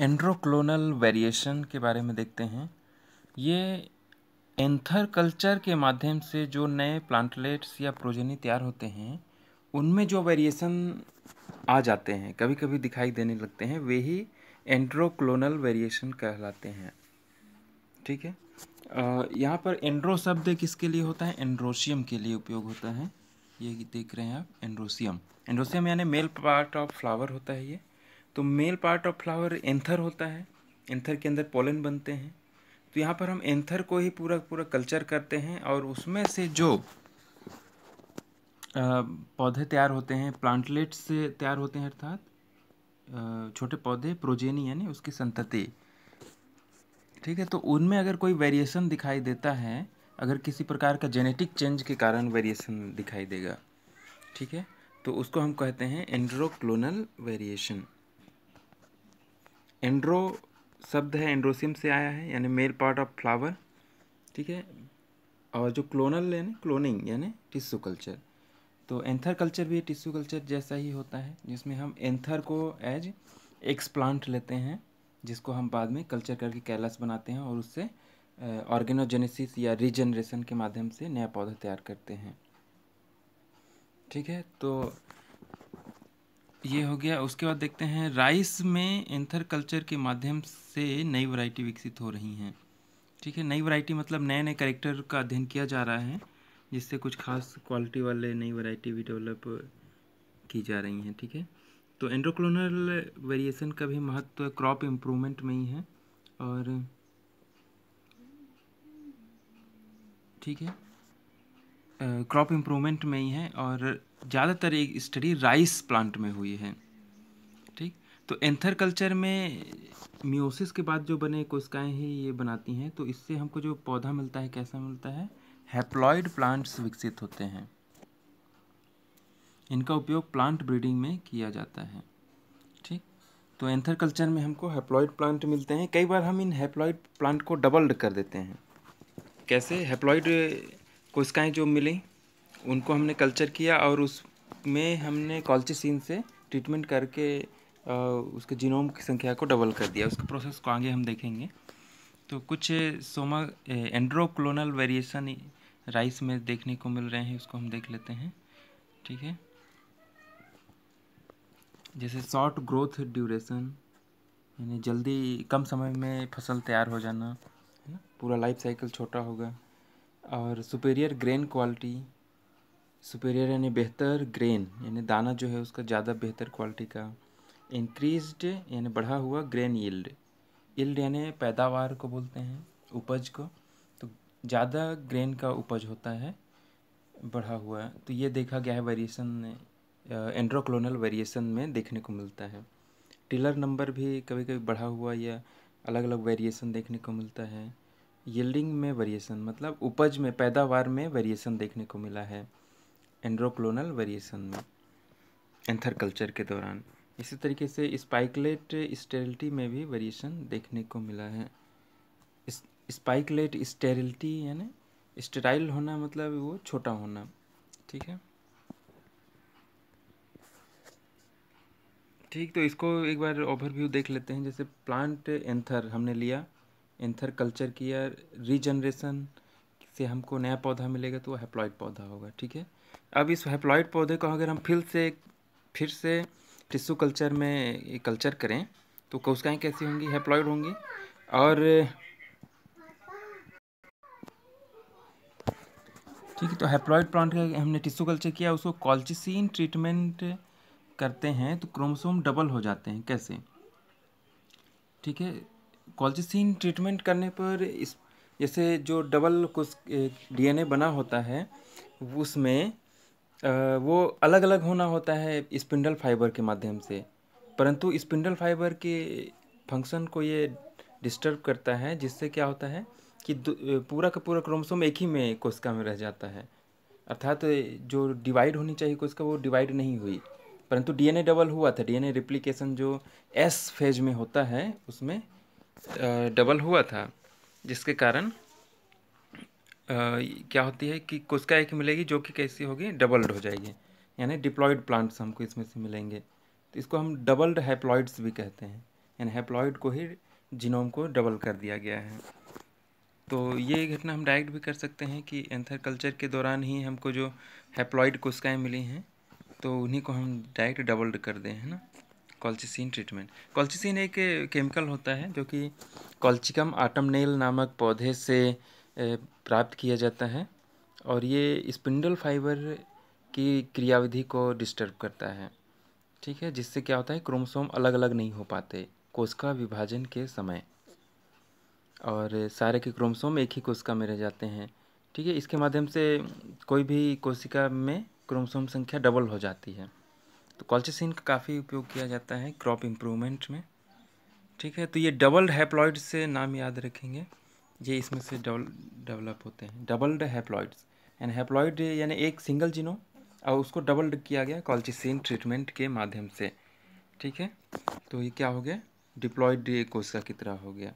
एंड्रोक्लोनल variation के बारे में देखते हैं ये एंथर कल्चर के माध्यम से जो नए प्लांटलेट्स या प्रोजेनी तैयार होते हैं उनमें जो वेरिएशन आ जाते हैं कभी कभी दिखाई देने लगते हैं वे ही एंड्रोक्लोनल वेरिएशन कहलाते हैं ठीक है यहाँ पर एंड्रो शब्द किसके लिए होता है एंड्रोशियम के लिए उपयोग होता है ये देख रहे हैं आप एंड्रोशियम एंड्रोशियम यानी मेल पार्ट ऑफ फ्लावर होता है ये तो male part of flower anther होता है एंथर के अंदर पोलन बनते हैं तो यहाँ पर हम एंथर को ही पूरा पूरा कल्चर करते हैं और उसमें से जो पौधे तैयार होते हैं प्लांटलेट्स से तैयार होते हैं अर्थात छोटे पौधे प्रोजेनी यानी उसकी संतति ठीक है तो उनमें अगर कोई वेरिएशन दिखाई देता है अगर किसी प्रकार का जेनेटिक चेंज के कारण वेरिएशन दिखाई देगा ठीक है तो उसको हम कहते हैं एंड्रोक्लोनल वेरिएशन एंड्रो शब्द है एंड्रोसिम से आया है यानी मेल पार्ट ऑफ फ्लावर ठीक है और जो क्लोनल यानी क्लोनिंग यानी टिश्यू कल्चर तो एंथर कल्चर भी टिश्यू कल्चर जैसा ही होता है जिसमें हम एंथर को एज एक्सप्लांट लेते हैं जिसको हम बाद में कल्चर करके कैलस बनाते हैं और उससे ऑर्गेनोजेनेसिस या रीजनरेशन के माध्यम से नया पौधा तैयार करते हैं ठीक है तो ये हो गया उसके बाद देखते हैं राइस में एंथर कल्चर के माध्यम से नई वैरायटी विकसित हो रही हैं ठीक है नई वैरायटी मतलब नए नए करेक्टर का अध्ययन किया जा रहा है जिससे कुछ खास क्वालिटी वाले नई वैरायटी भी डेवलप की जा रही हैं ठीक है तो एंड्रोक्लोनल वेरिएशन का भी महत्व क्रॉप इम्प्रूवमेंट में ही है और ठीक है क्रॉप इम्प्रूवमेंट में ही है और ज़्यादातर एक स्टडी राइस प्लांट में हुई है ठीक तो एंथर कल्चर में म्यूसिस के बाद जो बने कोशिकाएं हैं ये बनाती हैं तो इससे हमको जो पौधा मिलता है कैसा मिलता है हैप्लॉयड प्लांट्स विकसित होते हैं इनका उपयोग प्लांट ब्रीडिंग में किया जाता है ठीक तो एंथर कल्चर में हमको हैप्लॉयड प्लांट मिलते हैं कई बार हम इन हैप्लॉयड प्लांट को डबल्ड कर देते हैं कैसे हैप्लॉयड कोशिकाएँ जो मिली उनको हमने कल्चर किया और उसमें हमने कॉल्चिसिन से ट्रीटमेंट करके उसके जीनोम की संख्या को डबल कर दिया उसके प्रोसेस को आगे हम देखेंगे तो कुछ सोमा एंड्रोक्लोनल वेरिएशन राइस में देखने को मिल रहे हैं उसको हम देख लेते हैं ठीक है जैसे शॉर्ट ग्रोथ ड्यूरेशन यानी जल्दी कम समय में फसल तैयार हो जाना है ना पूरा लाइफ साइकिल छोटा होगा और सुपेरियर ग्रेन क्वालिटी सुपेरियर यानी बेहतर ग्रेन यानी दाना जो है उसका ज़्यादा बेहतर क्वालिटी का इंक्रीज्ड यानी बढ़ा हुआ ग्रेन यील्ड यील्ड यानी पैदावार को बोलते हैं उपज को तो ज़्यादा ग्रेन का उपज होता है बढ़ा हुआ तो ये देखा गया है वेरिएशन एंड्रोक्लोनल वेरिएशन में देखने को मिलता है टिलर नंबर भी कभी कभी बढ़ा हुआ या अलग अलग वेरिएशन देखने को मिलता है यील्डिंग में वेरिएशन मतलब उपज में पैदावार में वेरिएशन देखने को मिला है एंड्रोक्लोनल वेरिएशन में एंथर कल्चर के दौरान इसी तरीके से स्पाइकलेट स्टेरिलिटी में भी वेरिएशन देखने को मिला है स्पाइकलेट स्टेरिलिटी यानी स्टेराइल होना मतलब वो छोटा होना ठीक है ठीक तो इसको एक बार ओवरव्यू देख लेते हैं जैसे प्लांट एंथर हमने लिया एंथर कल्चर किया रीजनरेशन से हमको नया पौधा मिलेगा तो वह हैप्लॉयड पौधा होगा ठीक है अब इस हैप्लॉयड पौधे को अगर हम फिर से फिर से टिश्यू कल्चर में कल्चर करें तो कोशिकाएँ कैसी होंगी हैप्लॉयड होंगी और ठीक है तो हैप्लॉयड प्लांट का हमने टिश्यू कल्चर किया उसको कॉल्चिसिन ट्रीटमेंट करते हैं तो क्रोमोसोम डबल हो जाते हैं कैसे ठीक है कॉल्चिसिन ट्रीटमेंट करने पर इस जैसे जो डबल कुछ डीएनए बना होता है उसमें वो अलग अलग होना होता है स्पिंडल फाइबर के माध्यम से परंतु स्पिंडल फाइबर के फंक्शन को ये डिस्टर्ब करता है जिससे क्या होता है कि पूरा का पूरा क्रोमोसोम एक ही में कोशिका में रह जाता है अर्थात तो जो डिवाइड होनी चाहिए कोशिका वो डिवाइड नहीं हुई परंतु डीएनए डबल हुआ था डीएनए रिप्लिकेशन जो एस फेज में होता है उसमें डबल हुआ था जिसके कारण क्या होती है कि कुस्का एक मिलेगी जो कि कैसी होगी डबल्ड हो जाएगी यानी डिप्लॉयड प्लांट्स हमको इसमें से मिलेंगे तो इसको हम डबल्ड हैप्लॉयड्स भी कहते हैं यानी हैप्लॉयड को ही जीनोम को डबल कर दिया गया है तो ये घटना हम डायरेक्ट भी कर सकते हैं कि एंथर कल्चर के दौरान ही हमको जो हैप्लॉयड कुस्काएँ मिली हैं तो उन्हीं को हम डायरेक्ट डबल्ड कर दें है ना कॉल्चिसिन ट्रीटमेंट कॉल्चिसिन एक केमिकल होता है जो कि कॉल्चिकम आटमनेल नामक पौधे से प्राप्त किया जाता है और ये स्पिंडल फाइबर की क्रियाविधि को डिस्टर्ब करता है ठीक है जिससे क्या होता है क्रोमोसोम अलग अलग नहीं हो पाते कोशिका विभाजन के समय और सारे के क्रोमोसोम एक ही कोशिका में रह जाते हैं ठीक है इसके माध्यम से कोई भी कोशिका में क्रोमोसोम संख्या डबल हो जाती है तो कॉल्चेसिन का काफ़ी उपयोग किया जाता है क्रॉप इम्प्रूवमेंट में ठीक है तो ये डबल्ड हैप्लॉइड से नाम याद रखेंगे ये इसमें से डेवलप होते हैं डबल्ड हैप्लॉइड्स एंड हैप्लॉइड यानी एक सिंगल जिनो और उसको डबल्ड किया गया कॉल्चिसिन ट्रीटमेंट के माध्यम से ठीक है तो ये क्या हो गया डिप्लॉयड कोशिका की तरह हो गया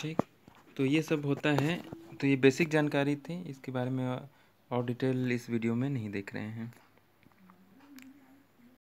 ठीक तो ये सब होता है तो ये बेसिक जानकारी थी इसके बारे में और डिटेल इस वीडियो में नहीं देख रहे हैं